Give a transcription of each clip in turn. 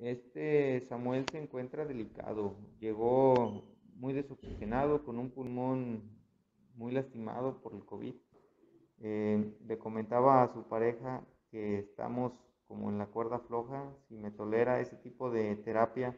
Este Samuel se encuentra delicado, llegó muy desoxigenado, con un pulmón muy lastimado por el COVID. Eh, le comentaba a su pareja que estamos como en la cuerda floja, si me tolera ese tipo de terapia.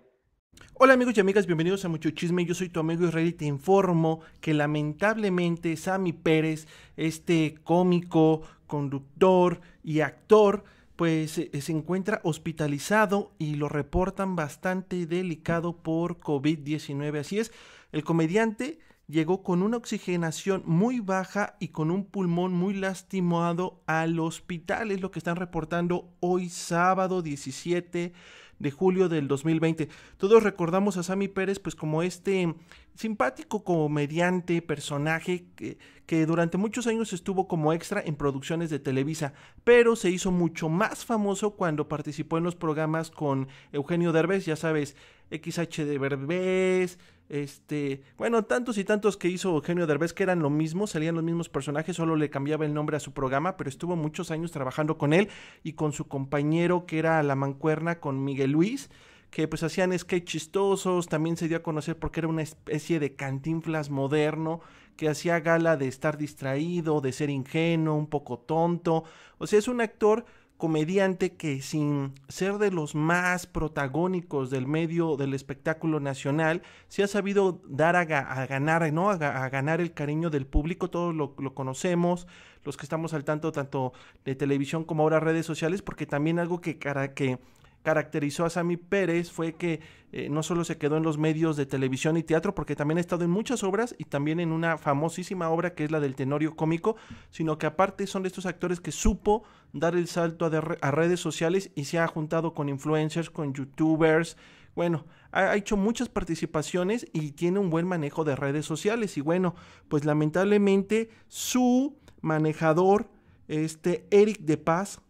Hola amigos y amigas, bienvenidos a Mucho Chisme, yo soy tu amigo Israel y te informo que lamentablemente Sammy Pérez, este cómico, conductor y actor, pues se encuentra hospitalizado y lo reportan bastante delicado por COVID-19. Así es, el comediante llegó con una oxigenación muy baja y con un pulmón muy lastimado al hospital. Es lo que están reportando hoy sábado 17 de julio del 2020. Todos recordamos a Sammy Pérez pues como este simpático comediante, personaje que, que durante muchos años estuvo como extra en producciones de Televisa, pero se hizo mucho más famoso cuando participó en los programas con Eugenio Derbez, ya sabes, XH de Derbez, este, bueno, tantos y tantos que hizo Eugenio Derbez que eran lo mismo, salían los mismos personajes, solo le cambiaba el nombre a su programa, pero estuvo muchos años trabajando con él y con su compañero que era la mancuerna con Miguel Luis que pues hacían sketch chistosos, también se dio a conocer porque era una especie de cantinflas moderno que hacía gala de estar distraído, de ser ingenuo, un poco tonto. O sea, es un actor comediante que sin ser de los más protagónicos del medio del espectáculo nacional, se ha sabido dar a, ganar, ¿no? A, ganar el cariño del público, todos lo, lo, conocemos, los que estamos al tanto tanto de televisión como ahora redes sociales, porque también algo que, cara que caracterizó a Sammy Pérez fue que eh, no solo se quedó en los medios de televisión y teatro, porque también ha estado en muchas obras y también en una famosísima obra que es la del tenorio cómico, sino que aparte son de estos actores que supo dar el salto a, a redes sociales y se ha juntado con influencers, con youtubers. Bueno, ha hecho muchas participaciones y tiene un buen manejo de redes sociales. Y bueno, pues lamentablemente su manejador, este Eric de Paz,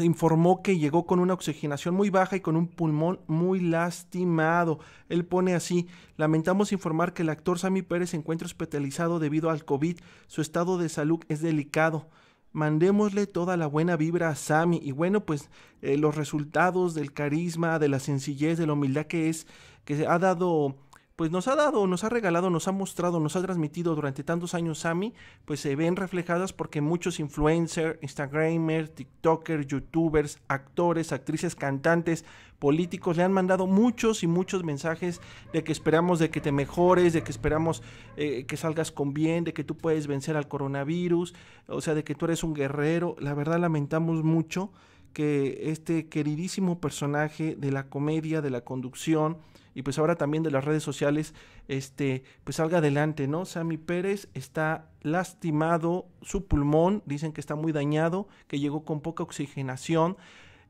informó que llegó con una oxigenación muy baja y con un pulmón muy lastimado. Él pone así, lamentamos informar que el actor Sammy Pérez se encuentra hospitalizado debido al COVID, su estado de salud es delicado. Mandémosle toda la buena vibra a Sammy y bueno, pues eh, los resultados del carisma, de la sencillez, de la humildad que es, que se ha dado pues nos ha dado, nos ha regalado, nos ha mostrado, nos ha transmitido durante tantos años Sammy, pues se ven reflejadas porque muchos influencers, instagramers, tiktokers, youtubers, actores, actrices, cantantes, políticos le han mandado muchos y muchos mensajes de que esperamos de que te mejores, de que esperamos eh, que salgas con bien, de que tú puedes vencer al coronavirus, o sea, de que tú eres un guerrero. La verdad lamentamos mucho que este queridísimo personaje de la comedia, de la conducción, y pues ahora también de las redes sociales, este, pues salga adelante, ¿no? Sammy Pérez está lastimado, su pulmón, dicen que está muy dañado, que llegó con poca oxigenación,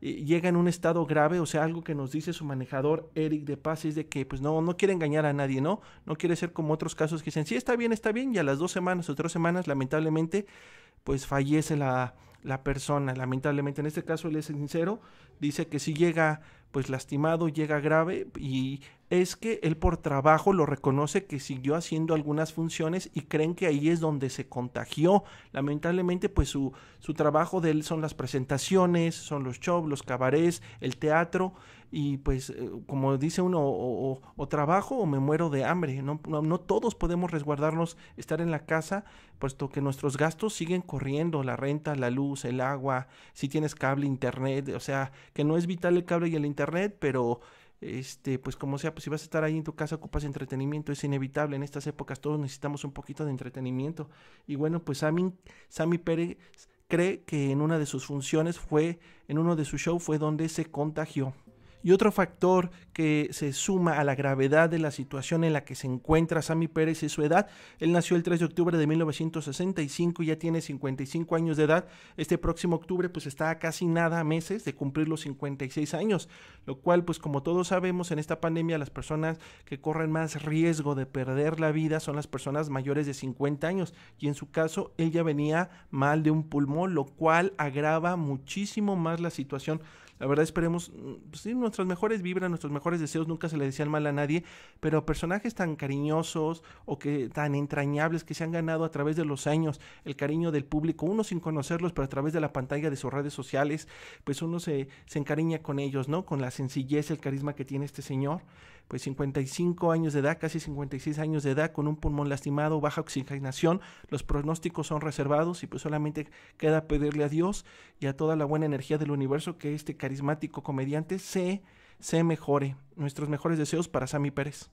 llega en un estado grave, o sea, algo que nos dice su manejador Eric de Paz es de que pues no, no quiere engañar a nadie, ¿no? No quiere ser como otros casos que dicen, sí, está bien, está bien, y a las dos semanas o tres semanas, lamentablemente, pues fallece la, la persona. Lamentablemente, en este caso él es sincero, dice que si llega pues lastimado, llega grave y es que él por trabajo lo reconoce que siguió haciendo algunas funciones y creen que ahí es donde se contagió. Lamentablemente, pues su, su trabajo de él son las presentaciones, son los shows, los cabarets, el teatro y pues eh, como dice uno, o, trabajo o me muero de hambre. no, no, todos podemos resguardarnos, estar en la casa, puesto que nuestros gastos siguen corriendo, la renta, la luz, el agua, si tienes cable, internet, o sea, que no es vital el cable y el internet, pero este, pues como sea, pues si vas a estar ahí en tu casa ocupas entretenimiento, es inevitable, en estas épocas todos necesitamos un poquito de entretenimiento. Y bueno, pues Sammy, Sammy Pérez cree que en una de sus funciones fue, en uno de sus shows fue donde se contagió. Y otro factor que se suma a la gravedad de la situación en la que se encuentra Sammy Pérez es su edad, él nació el 3 de octubre de 1965, y ya tiene 55 años de edad, este próximo octubre pues está a casi nada meses de cumplir los 56 años, lo cual pues como todos sabemos en esta pandemia las personas que corren más riesgo de perder la vida son las personas mayores de 50 años y en su caso él ya venía mal de un pulmón, lo cual agrava muchísimo más la situación la verdad esperemos, mm, pues, nuestras mejores vibras, nuestros mejores deseos, nunca se le decían mal a nadie, pero personajes tan cariñosos o que tan entrañables que se han ganado a través de los años el cariño del público, uno sin conocerlos, pero a través de la pantalla de sus redes sociales, pues uno se, se encariña con ellos, ¿no? Con la sencillez, el carisma que tiene este señor, pues 55 años de edad, casi 56 años de edad, con un pulmón lastimado, baja oxigenación, los pronósticos son reservados y pues solamente queda pedirle a Dios y a toda la buena energía del universo que este cariño carismático comediante se, se mejore. Nuestros mejores deseos para Sammy Pérez.